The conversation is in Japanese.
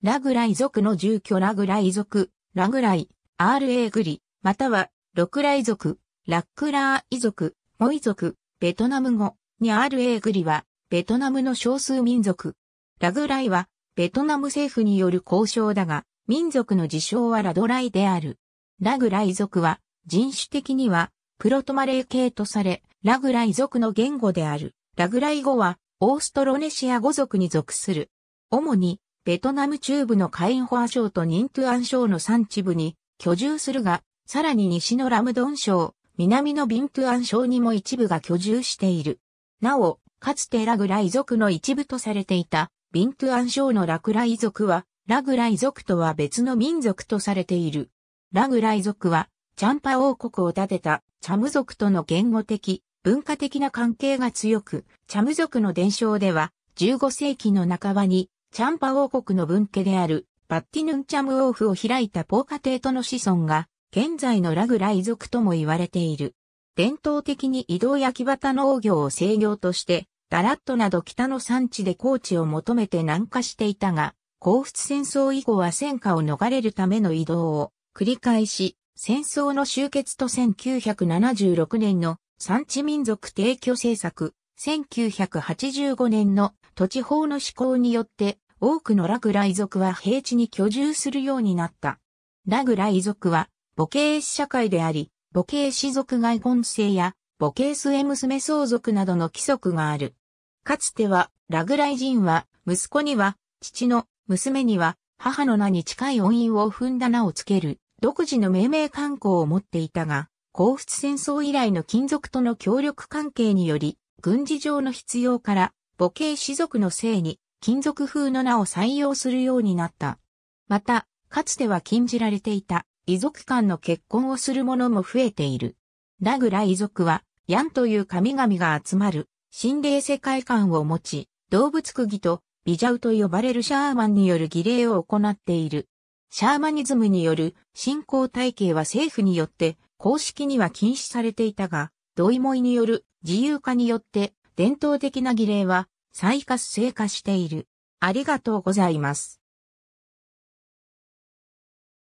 ラグライ族の住居ラグライ族、ラグライ、RA グリ、または、ロクライ族、ラックラー遺族、モイ族、ベトナム語に RA グリは、ベトナムの少数民族。ラグライは、ベトナム政府による交渉だが、民族の自称はラドライである。ラグライ族は、人種的には、プロトマレー系とされ、ラグライ族の言語である。ラグライ語は、オーストロネシア語族に属する。主に、ベトナム中部のカインホア省とニントゥアン省の産地部に居住するが、さらに西のラムドン省、南のビントゥアン省にも一部が居住している。なお、かつてラグライ族の一部とされていた、ビントゥアン省のラクライ族は、ラグライ族とは別の民族とされている。ラグライ族は、チャンパ王国を建てた、チャム族との言語的、文化的な関係が強く、チャム族の伝承では、15世紀の半ばにチャンパ王国の分家であるパッティヌンチャム王府を開いたポーカテートの子孫が、現在のラグライ族とも言われている。伝統的に移動焼木畑農業を制御として、ダラットなど北の産地で高地を求めて南下していたが、皇室戦争以降は戦火を逃れるための移動を繰り返し、戦争の終結と1976年の産地民族提供政策、1985年の土地法の施行によって多くのラグライ族は平地に居住するようになった。ラグライ族は母系社会であり、母系氏族外婚性や母系末娘相続などの規則がある。かつては、ラグライ人は、息子には、父の、娘には、母の名に近い音韻を踏んだ名をつける、独自の命名慣行を持っていたが、皇室戦争以来の金属との協力関係により、軍事上の必要から、母系氏族の姓に、金属風の名を採用するようになった。また、かつては禁じられていた遺族間の結婚をする者も増えている。ラグラ遺族は、ヤンという神々が集まる心霊世界観を持ち、動物区議とビジャウと呼ばれるシャーマンによる儀礼を行っている。シャーマニズムによる信仰体系は政府によって公式には禁止されていたが、同意もいによる自由化によって伝統的な儀礼は再活性化している。ありがとうございます。